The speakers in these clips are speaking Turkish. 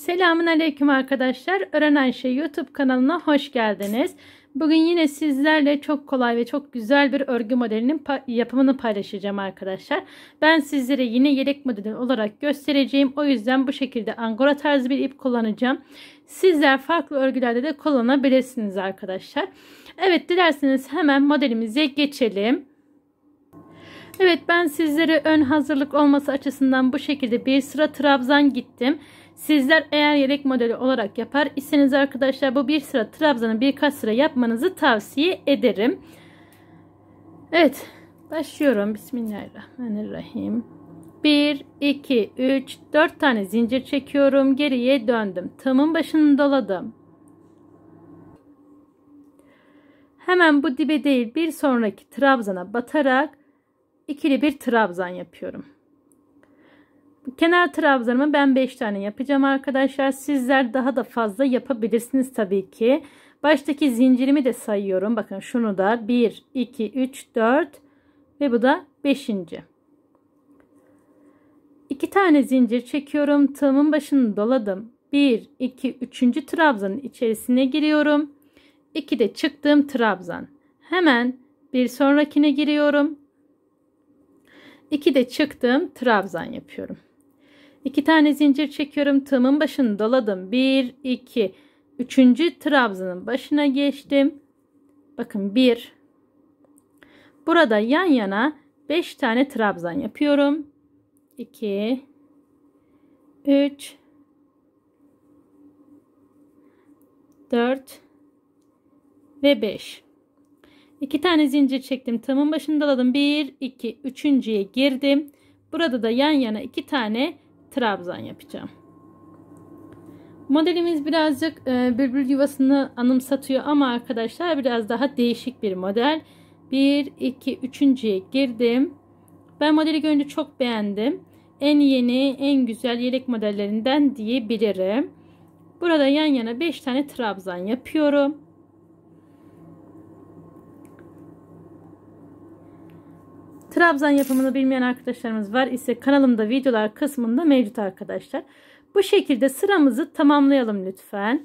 Selamun Aleyküm arkadaşlar. Öğrenen Şey YouTube kanalına hoş geldiniz. Bugün yine sizlerle çok kolay ve çok güzel bir örgü modelinin yapımını paylaşacağım arkadaşlar. Ben sizlere yine yelek modeli olarak göstereceğim. O yüzden bu şekilde angora tarzı bir ip kullanacağım. Sizler farklı örgülerde de kullanabilirsiniz arkadaşlar. Evet dilerseniz hemen modelimize geçelim. Evet ben sizlere ön hazırlık olması açısından bu şekilde bir sıra trabzan gittim. Sizler eğer yelek modeli olarak yapar iseniz arkadaşlar bu bir sıra trabzanı birkaç sıra yapmanızı tavsiye ederim. Evet başlıyorum. Bismillahirrahmanirrahim. 1, 2, 3, 4 tane zincir çekiyorum. Geriye döndüm. Tığımın başını doladım. Hemen bu dibe değil bir sonraki trabzana batarak ikili bir trabzan yapıyorum. Kenar trabzanımı ben 5 tane yapacağım arkadaşlar. Sizler daha da fazla yapabilirsiniz tabii ki. Baştaki zincirimi de sayıyorum. Bakın şunu da 1, 2, 3, 4 ve bu da 5. 2 tane zincir çekiyorum. Tığımın başını doladım. 1, 2, 3. trabzanın içerisine giriyorum. 2 de çıktığım trabzan. Hemen bir sonrakine giriyorum. 2 de çıktım trabzan yapıyorum. 2 tane zincir çekiyorum. Tığımın başını doladım. 1 2 3. trabzanın başına geçtim. Bakın 1 Burada yan yana 5 tane trabzan yapıyorum. 2 3 4 ve 5 2 tane zincir çektim. Tığımın başını doladım. 1, 2, 3.ye girdim. Burada da yan yana 2 tane trabzan yapacağım. Modelimiz birazcık e, bülbül yuvasını anımsatıyor ama arkadaşlar biraz daha değişik bir model. 1, 2, 3.ye girdim. Ben modeli görünce çok beğendim. En yeni, en güzel yelek modellerinden diyebilirim. Burada yan yana 5 tane trabzan yapıyorum. Trabzan yapımını bilmeyen arkadaşlarımız var ise kanalımda videolar kısmında mevcut arkadaşlar. Bu şekilde sıramızı tamamlayalım lütfen.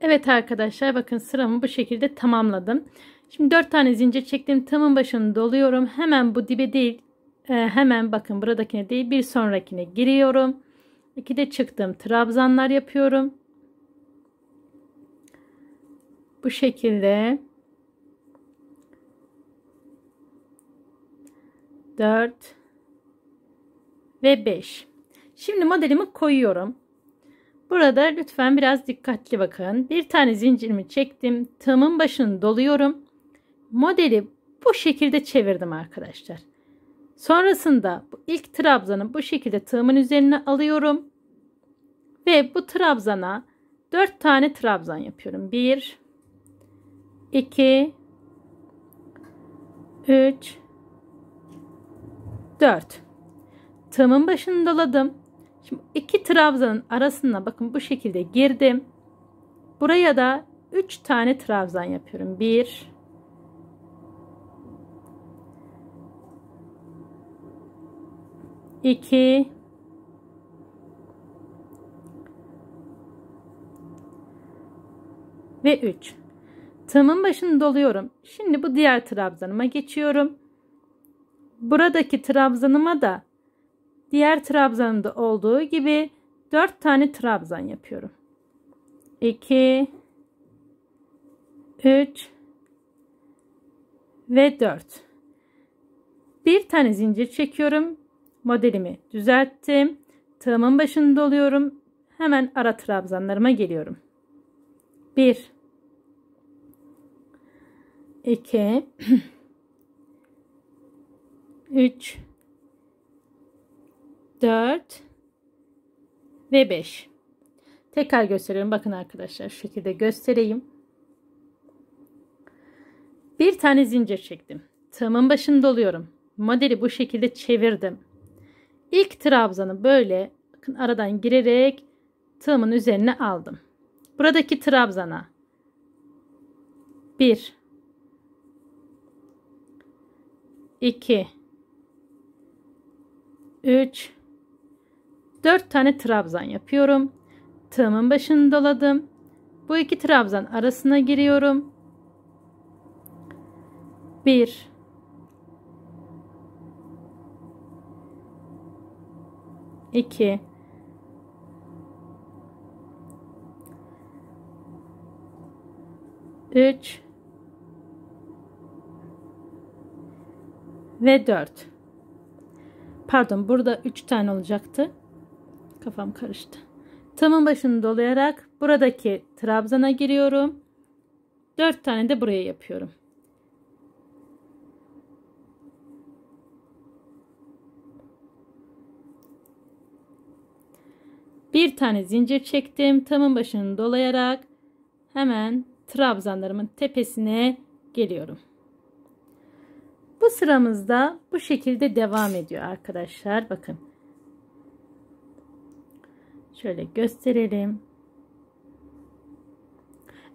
Evet arkadaşlar bakın sıramı bu şekilde tamamladım. Şimdi 4 tane zincir çektim. Tamın başını doluyorum. Hemen bu dibe değil e, hemen bakın buradakine değil bir sonrakine giriyorum. 2'de çıktım. Trabzanlar yapıyorum. Bu şekilde 4 ve 5. Şimdi modelimi koyuyorum. Burada lütfen biraz dikkatli bakın. Bir tane zincirimi çektim. Tığımın başını doluyorum. Modeli bu şekilde çevirdim arkadaşlar. Sonrasında bu ilk trabzanı bu şekilde tığımın üzerine alıyorum. Ve bu trabzana 4 tane trabzan yapıyorum. 1 2 3 4. Tığımın başını doladım. Şimdi iki trabzanın arasına bakın bu şekilde girdim. Buraya da 3 tane trabzan yapıyorum. 1 2 ve 3. Tığımın başını doluyorum. Şimdi bu diğer trabzanıma geçiyorum buradaki trabzanıma da diğer trabzanımda olduğu gibi 4 tane trabzan yapıyorum. 2 3 ve 4 bir tane zincir çekiyorum modelimi düzelttim tığımın başını doluyorum, hemen ara trabzanlarıma geliyorum 1 2 3 4 ve 5 tekrar gösteriyorum bakın arkadaşlar şu şekilde göstereyim bir tane zincir çektim tığımın başını doluyorum modeli bu şekilde çevirdim ilk trabzanı böyle bakın aradan girerek tığımın üzerine aldım buradaki trabzana 1 2 3 4 tane trabzan yapıyorum. Tığımın başını doladım. Bu iki trabzan arasına giriyorum. 1 2 3 ve 4 Pardon burada 3 tane olacaktı. Kafam karıştı. Tamın başını dolayarak buradaki trabzana giriyorum. 4 tane de buraya yapıyorum. Bir tane zincir çektim. Tamın başını dolayarak hemen trabzanlarımın tepesine geliyorum. Bu sıramızda bu şekilde devam ediyor arkadaşlar. Bakın. Şöyle gösterelim.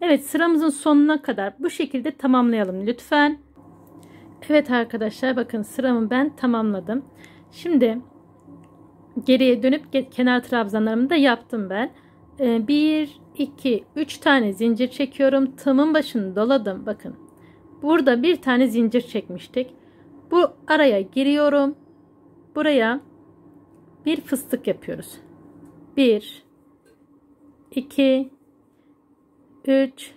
Evet sıramızın sonuna kadar bu şekilde tamamlayalım lütfen. Evet arkadaşlar bakın sıramı ben tamamladım. Şimdi geriye dönüp kenar trabzanlarımı da yaptım ben. 1, 2, 3 tane zincir çekiyorum. Tığımın başını doladım. Bakın burada bir tane zincir çekmiştik. Bu araya giriyorum. Buraya bir fıstık yapıyoruz. 1 2 3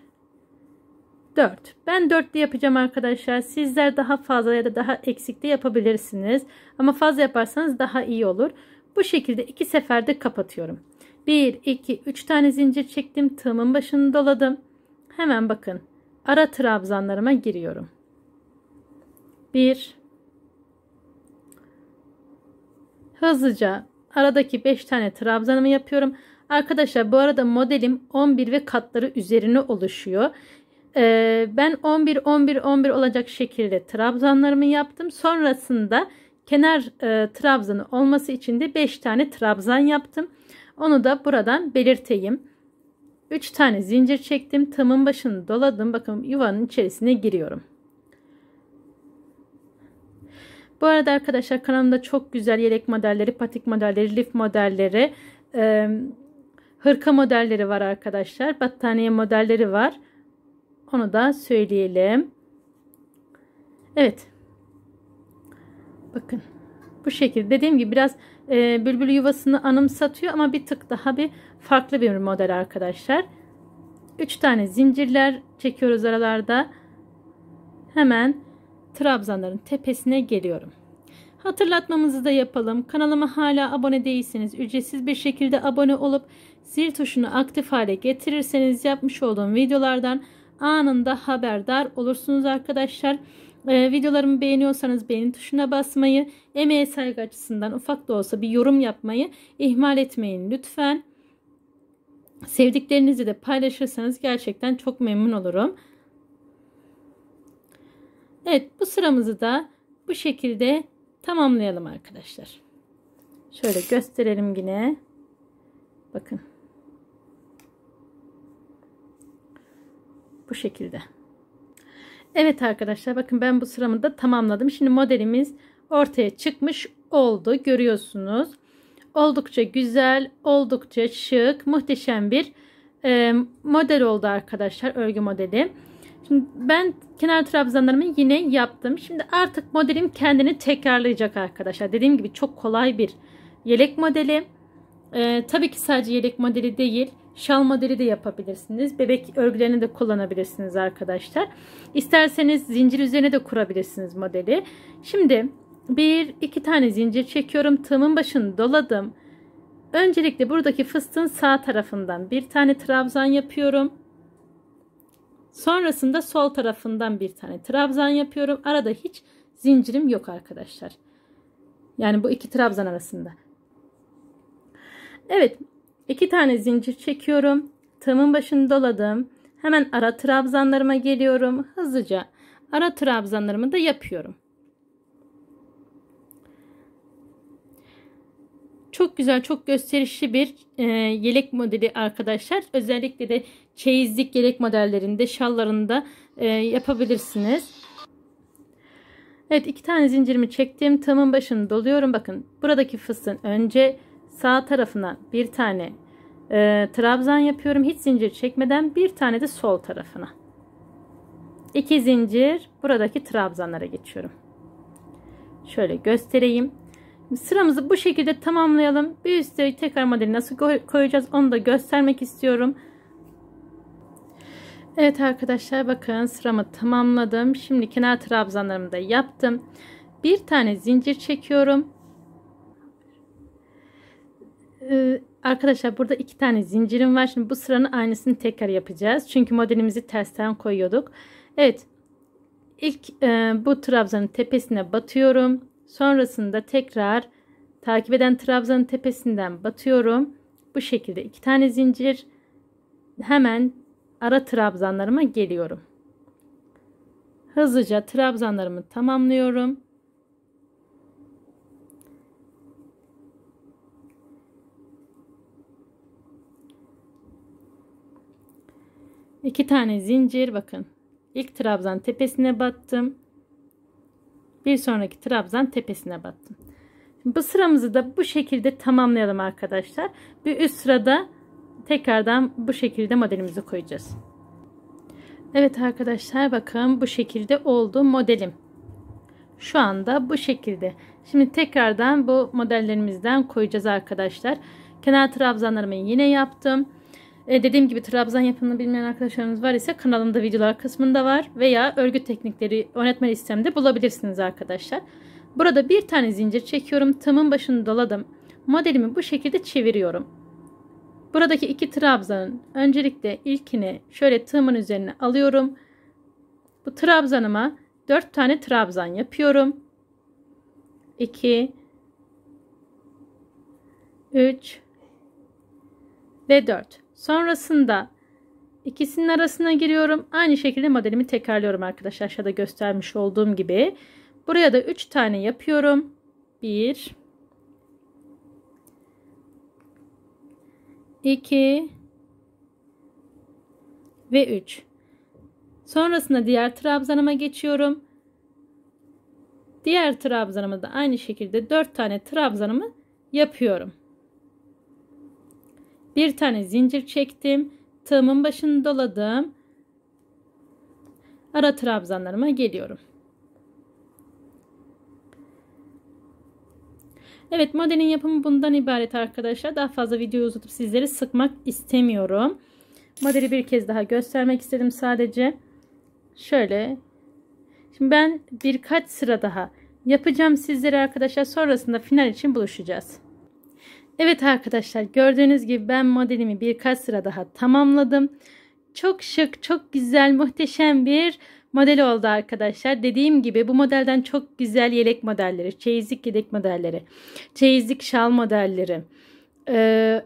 4. Ben 4'lü yapacağım arkadaşlar. Sizler daha fazla ya da daha eksik de yapabilirsiniz. Ama fazla yaparsanız daha iyi olur. Bu şekilde iki seferde kapatıyorum. 1 2 3 tane zincir çektim. Tığımın başını doladım. Hemen bakın. Ara trabzanlarıma giriyorum. 1 Hızlıca aradaki 5 tane trabzanımı yapıyorum. Arkadaşlar bu arada modelim 11 ve katları üzerine oluşuyor. Ee, ben 11 11 11 olacak şekilde trabzanlarımı yaptım. Sonrasında kenar e, trabzanı olması için de 5 tane trabzan yaptım. Onu da buradan belirteyim. 3 tane zincir çektim. Tımın başını doladım. Bakın yuvanın içerisine giriyorum. Bu arada arkadaşlar kanalımda çok güzel yelek modelleri, patik modelleri, lif modelleri, e, hırka modelleri var arkadaşlar. Battaniye modelleri var. Onu da söyleyelim. Evet. Bakın bu şekilde dediğim gibi biraz e, bülbül yuvasını anımsatıyor ama bir tık daha bir farklı bir model arkadaşlar. 3 tane zincirler çekiyoruz aralarda. Hemen trabzanların tepesine geliyorum. Hatırlatmamızı da yapalım. Kanalıma hala abone değilseniz ücretsiz bir şekilde abone olup zil tuşunu aktif hale getirirseniz yapmış olduğum videolardan anında haberdar olursunuz arkadaşlar. Ee, videolarımı beğeniyorsanız beğeni tuşuna basmayı, emeğe saygı açısından ufak da olsa bir yorum yapmayı ihmal etmeyin lütfen. Sevdiklerinizi de paylaşırsanız gerçekten çok memnun olurum. Evet bu sıramızı da bu şekilde tamamlayalım arkadaşlar. Şöyle gösterelim yine. Bakın. Bu şekilde. Evet arkadaşlar bakın ben bu sıramı da tamamladım. Şimdi modelimiz ortaya çıkmış oldu. Görüyorsunuz. Oldukça güzel, oldukça şık, muhteşem bir e, model oldu arkadaşlar. Örgü modeli. Şimdi ben kenar trabzanlarımı yine yaptım. Şimdi artık modelim kendini tekrarlayacak arkadaşlar. Dediğim gibi çok kolay bir yelek modeli. Ee, tabii ki sadece yelek modeli değil. Şal modeli de yapabilirsiniz. Bebek örgülerini de kullanabilirsiniz arkadaşlar. İsterseniz zincir üzerine de kurabilirsiniz modeli. Şimdi bir iki tane zincir çekiyorum. Tığımın başını doladım. Öncelikle buradaki fıstığın sağ tarafından bir tane trabzan yapıyorum. Sonrasında sol tarafından bir tane trabzan yapıyorum. Arada hiç zincirim yok arkadaşlar. Yani bu iki trabzan arasında. Evet. iki tane zincir çekiyorum. Tığımın başını doladım. Hemen ara trabzanlarıma geliyorum. Hızlıca ara trabzanlarımı da yapıyorum. Çok güzel, çok gösterişli bir e, yelek modeli arkadaşlar. Özellikle de çeyizlik yelek modellerinde, şallarında e, yapabilirsiniz. Evet iki tane zincirimi çektim. Tığımın başını doluyorum. Bakın buradaki fıstığın önce sağ tarafına bir tane e, trabzan yapıyorum. Hiç zincir çekmeden bir tane de sol tarafına. İki zincir buradaki trabzanlara geçiyorum. Şöyle göstereyim. Sıramızı bu şekilde tamamlayalım. Bir üstleri tekrar modeli nasıl koyacağız onu da göstermek istiyorum. Evet arkadaşlar bakın sıramı tamamladım. Şimdi kenar trabzanlarımı da yaptım. Bir tane zincir çekiyorum. Ee, arkadaşlar burada iki tane zincirim var. Şimdi bu sıranın aynısını tekrar yapacağız. Çünkü modelimizi tersten koyuyorduk. Evet. İlk e, bu trabzanın tepesine batıyorum. Sonrasında tekrar takip eden trabzanın tepesinden batıyorum. Bu şekilde iki tane zincir hemen ara trabzanlarıma geliyorum. Hızlıca trabzanlarımı tamamlıyorum. İki tane zincir bakın. İlk trabzan tepesine battım bir sonraki trabzan tepesine battım. Şimdi bu sıramızı da bu şekilde tamamlayalım arkadaşlar. Bir üst sırada tekrardan bu şekilde modelimizi koyacağız. Evet arkadaşlar bakın bu şekilde oldu modelim. Şu anda bu şekilde. Şimdi tekrardan bu modellerimizden koyacağız arkadaşlar. Kenar trabzanlarımı yine yaptım. E, dediğim gibi trabzan yapımını bilmeyen arkadaşlarımız var ise kanalımda videolar kısmında var veya örgü teknikleri yönetme listemde bulabilirsiniz arkadaşlar. Burada bir tane zincir çekiyorum. Tımın başını doladım. Modelimi bu şekilde çeviriyorum. Buradaki iki trabzanın öncelikle ilkini şöyle tığımın üzerine alıyorum. Bu trabzanıma 4 tane trabzan yapıyorum. 2 3 ve 4. Sonrasında ikisinin arasına giriyorum. Aynı şekilde modelimi tekrarlıyorum arkadaşlar. Aşağıda göstermiş olduğum gibi. Buraya da 3 tane yapıyorum. 1 2 ve 3. Sonrasında diğer trabzanıma geçiyorum. Diğer trabzanımı da aynı şekilde 4 tane trabzanımı yapıyorum. Bir tane zincir çektim. Tığımın başını doladım. Ara trabzanlarıma geliyorum. Evet modelin yapımı bundan ibaret arkadaşlar. Daha fazla video uzatıp sizleri sıkmak istemiyorum. Modeli bir kez daha göstermek istedim sadece. Şöyle. Şimdi ben birkaç sıra daha yapacağım sizlere arkadaşlar. Sonrasında final için buluşacağız. Evet arkadaşlar gördüğünüz gibi ben modelimi birkaç sıra daha tamamladım. Çok şık, çok güzel, muhteşem bir model oldu arkadaşlar. Dediğim gibi bu modelden çok güzel yelek modelleri, çeyizlik yelek modelleri, çeyizlik şal modelleri,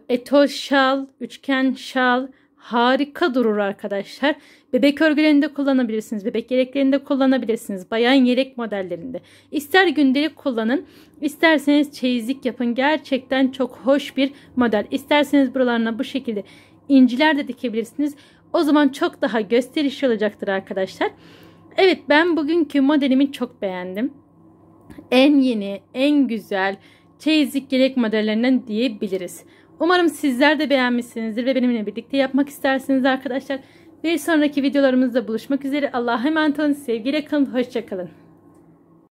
etoş şal, üçgen şal, harika durur arkadaşlar. Bebek örgülerinde kullanabilirsiniz. Bebek yeleklerinde kullanabilirsiniz. Bayan yelek modellerinde. İster gündelik kullanın. isterseniz çeyizlik yapın. Gerçekten çok hoş bir model. İsterseniz buralarına bu şekilde inciler de dikebilirsiniz. O zaman çok daha gösterişli olacaktır arkadaşlar. Evet ben bugünkü modelimi çok beğendim. En yeni, en güzel çeyizlik yelek modellerinden diyebiliriz. Umarım sizler de beğenmişsinizdir ve benimle birlikte yapmak istersiniz arkadaşlar. Bir sonraki videolarımızda buluşmak üzere. Allah'a emanet olun. Sevgiyle kalın. Hoşçakalın.